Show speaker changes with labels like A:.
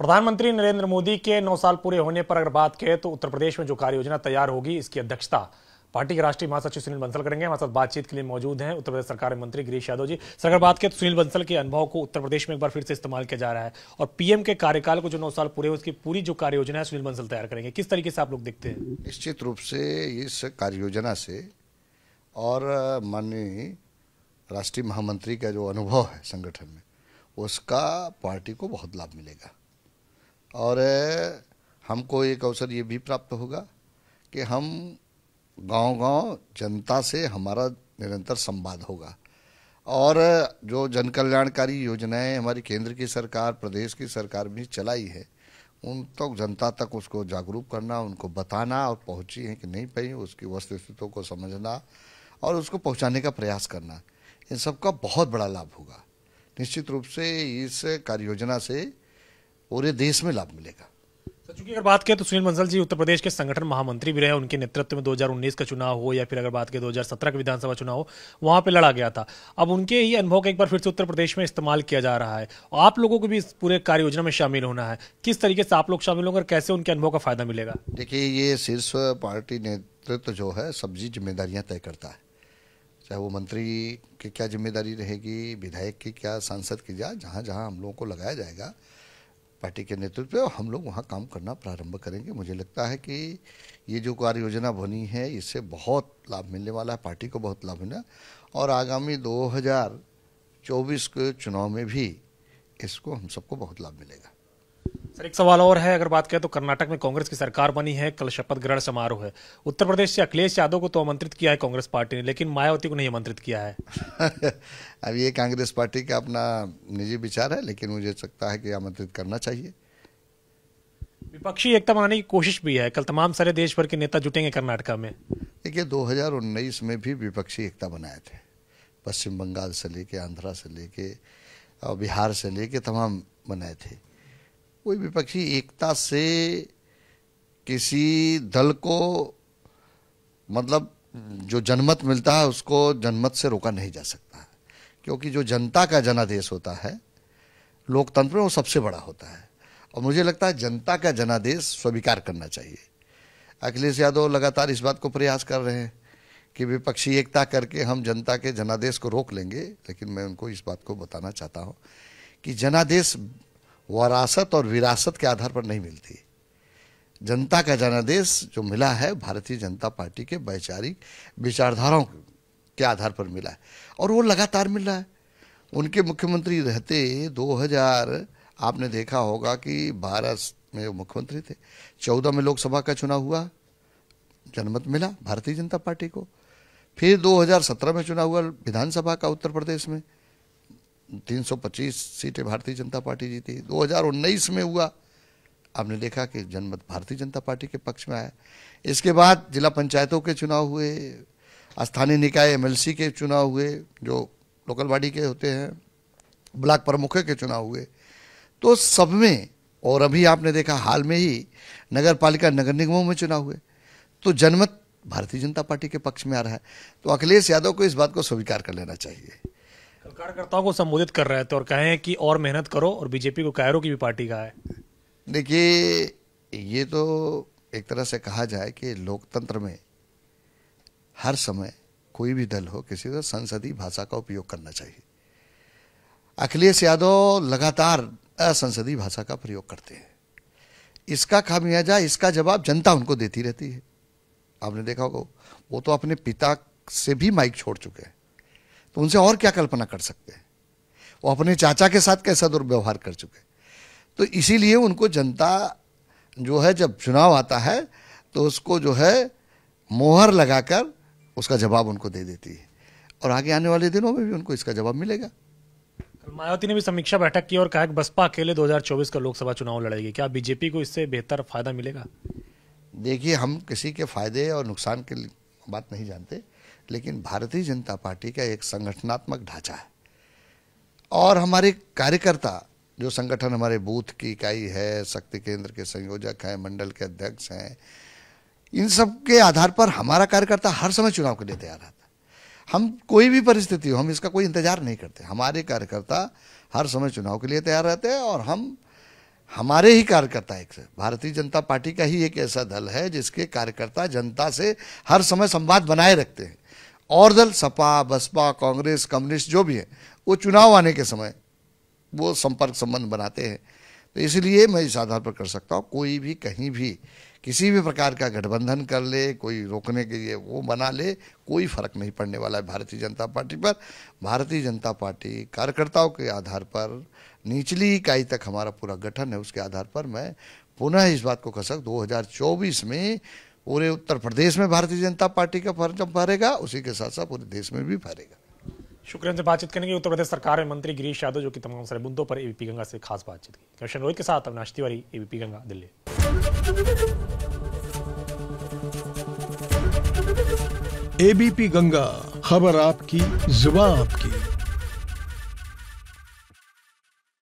A: प्रधानमंत्री नरेंद्र मोदी के नौ साल पूरे होने पर अगर बात करें तो उत्तर प्रदेश में जो कार्य योजना तैयार होगी इसकी अध्यक्षता पार्टी के राष्ट्रीय महासचिव सुनील बंसल करेंगे हमारे साथ बातचीत के लिए मौजूद हैं उत्तर प्रदेश सरकार के मंत्री गिरीश यादव जी सर अगर बात करें तो सुनील बंसल के अनुभव को उत्तर प्रदेश में एक बार फिर से इस्तेमाल किया जा रहा है और पीएम के कार्यकाल को जो नौ साल पूरे उसकी पूरी जो कार्य योजना है सुनील बंसल तैयार करेंगे किस तरीके से आप लोग देखते हैं
B: निश्चित रूप से इस कार्य योजना से और माननीय राष्ट्रीय महामंत्री का जो अनुभव है संगठन में उसका पार्टी को बहुत लाभ मिलेगा और हमको एक अवसर ये भी प्राप्त होगा कि हम गांव-गांव जनता से हमारा निरंतर संवाद होगा और जो जन कल्याणकारी योजनाएं हमारी केंद्र की सरकार प्रदेश की सरकार भी चलाई है उन तक तो जनता तक उसको जागरूक करना उनको बताना और पहुंची है कि नहीं पाई उसकी वस्तुस्थितों को समझना और उसको पहुंचाने का प्रयास करना इन सब का बहुत बड़ा लाभ होगा निश्चित रूप से इस कार्य योजना से पूरे देश में लाभ मिलेगा
A: चूंकि अगर बात करें तो सुनील मंसल जी उत्तर प्रदेश के संगठन महामंत्री भी रहे उनके नेतृत्व में 2019 का चुनाव हो या फिर अगर बात करें 2017 का विधानसभा चुनाव हो वहां पे लड़ा गया था अब उनके ही अनुभव का एक बार फिर से उत्तर प्रदेश में इस्तेमाल किया जा रहा है आप लोगों को भी इस पूरे कार्य योजना में शामिल होना है किस तरीके से आप लोग शामिल होंगे कैसे उनके अनुभव का फायदा मिलेगा
B: देखिये ये शीर्ष पार्टी नेतृत्व जो है सब्जी जिम्मेदारियां तय करता है चाहे वो मंत्री की क्या जिम्मेदारी रहेगी विधायक की क्या सांसद की क्या जहाँ जहाँ हम लोगों को लगाया जाएगा पार्टी के नेतृत्व और हम लोग वहाँ काम करना प्रारंभ करेंगे मुझे लगता है कि ये जो कार्य योजना बनी है इससे बहुत लाभ मिलने वाला है पार्टी को बहुत लाभ मिलना और आगामी 2024 के चुनाव में भी इसको हम सबको बहुत लाभ मिलेगा
A: सर एक सवाल और है अगर बात करें तो कर्नाटक में कांग्रेस की सरकार बनी है कल शपथ ग्रहण समारोह है उत्तर प्रदेश से अखिलेश यादव को तो आमंत्रित किया है कांग्रेस पार्टी ने लेकिन मायावती को नहीं आमंत्रित किया है
B: अब ये कांग्रेस पार्टी का अपना निजी विचार है लेकिन मुझे लगता है कि आमंत्रित करना चाहिए
A: विपक्षी एकता बनाने की कोशिश भी है कल तमाम सारे देश भर के नेता जुटेंगे कर्नाटका में
B: देखिए दो में भी विपक्षी एकता बनाए थे पश्चिम बंगाल से लेके आंध्रा से लेके और बिहार से लेके तमाम बनाए थे कोई विपक्षी एकता से किसी दल को मतलब जो जनमत मिलता है उसको जनमत से रोका नहीं जा सकता क्योंकि जो जनता का जनादेश होता है लोकतंत्र में वो सबसे बड़ा होता है और मुझे लगता है जनता का जनादेश स्वीकार करना चाहिए अखिलेश यादव लगातार इस बात को प्रयास कर रहे हैं कि विपक्षी एकता करके हम जनता के जनादेश को रोक लेंगे लेकिन मैं उनको इस बात को बताना चाहता हूँ कि जनादेश वरासत और विरासत के आधार पर नहीं मिलती जनता का जनादेश जो मिला है भारतीय जनता पार्टी के वैचारिक विचारधाराओं के आधार पर मिला है और वो लगातार मिल रहा है उनके मुख्यमंत्री रहते 2000 आपने देखा होगा कि 12 में वो मुख्यमंत्री थे 14 में लोकसभा का चुनाव हुआ जनमत मिला भारतीय जनता पार्टी को फिर 2017 में चुनाव हुआ विधानसभा का उत्तर प्रदेश में 325 सीटें भारतीय जनता पार्टी जीती 2019 में हुआ आपने देखा कि जनमत भारतीय जनता पार्टी के पक्ष में आया इसके बाद जिला पंचायतों के चुनाव हुए स्थानीय निकाय एमएलसी के चुनाव हुए जो लोकल बॉडी के होते हैं ब्लॉक प्रमुखों के चुनाव हुए तो सब में और अभी आपने देखा हाल में ही नगर पालिका नगर निगमों में चुनाव हुए तो जनमत भारतीय जनता पार्टी के पक्ष में आ रहा है तो अखिलेश यादव को इस बात को स्वीकार कर लेना चाहिए
A: कार्यकर्ताओं को संबोधित कर रहे थे और कहे कि और मेहनत करो और बीजेपी को कायरों की भी पार्टी का है
B: देखिए ये तो एक तरह से कहा जाए कि लोकतंत्र में हर समय कोई भी दल हो किसी को संसदीय भाषा का उपयोग करना चाहिए अखिलेश यादव लगातार असंसदीय भाषा का प्रयोग करते हैं इसका खामियाजा इसका जवाब जनता उनको देती रहती है आपने देखा होगा वो तो अपने पिता से भी माइक छोड़ चुके हैं तो उनसे और क्या कल्पना कर सकते हैं वो अपने चाचा के साथ कैसा दुर्व्यवहार कर चुके तो इसीलिए उनको जनता जो है जब चुनाव आता है तो उसको जो है मोहर लगाकर उसका जवाब उनको दे देती है और आगे आने वाले दिनों में भी उनको इसका जवाब मिलेगा
A: मायावती ने भी समीक्षा बैठक की और कहा कि बसपा अकेले 2024 का लोकसभा
B: चुनाव लड़ेगी क्या बीजेपी को इससे बेहतर फायदा मिलेगा देखिए हम किसी के फायदे और नुकसान के बात नहीं जानते लेकिन भारतीय जनता पार्टी का एक संगठनात्मक ढांचा है और हमारे कार्यकर्ता जो संगठन हमारे बूथ की इकाई है शक्ति केंद्र के संयोजक हैं मंडल के अध्यक्ष हैं इन सब के आधार पर हमारा कार्यकर्ता हर समय चुनाव के लिए तैयार रहता है हम कोई भी परिस्थिति हो हम इसका कोई इंतजार नहीं करते हमारे कार्यकर्ता हर समय चुनाव के लिए तैयार रहते हैं और हम हमारे ही कार्यकर्ता एक भारतीय जनता पार्टी का ही एक ऐसा दल है जिसके कार्यकर्ता जनता से हर समय संवाद बनाए रखते हैं और दल सपा बसपा कांग्रेस कम्युनिस्ट जो भी है वो चुनाव आने के समय वो संपर्क संबंध बनाते हैं तो इसलिए मैं इस आधार पर कर सकता हूँ कोई भी कहीं भी किसी भी प्रकार का गठबंधन कर ले कोई रोकने के लिए वो बना ले कोई फर्क नहीं पड़ने वाला है भारतीय जनता पार्टी पर भारतीय जनता पार्टी कार्यकर्ताओं के आधार पर निचली इकाई तक हमारा पूरा गठन है उसके आधार पर मैं पुनः इस बात को कह सकता दो में पूरे उत्तर प्रदेश में भारतीय जनता पार्टी का फर्ज फहरेगा उसी के साथ साथ पूरे देश में भी फहरेगा
A: शुक्रिया से बातचीत करेंगे उत्तर प्रदेश सरकार में मंत्री गिरीश यादव जो कि तमाम सारे मुद्दों पर एबीपी गंगा से खास बातचीत की कृष्ण रोहित के साथ अविनाश तिवारी एबीपी गंगा दिल्ली एबीपी गंगा खबर आपकी जुबा आपकी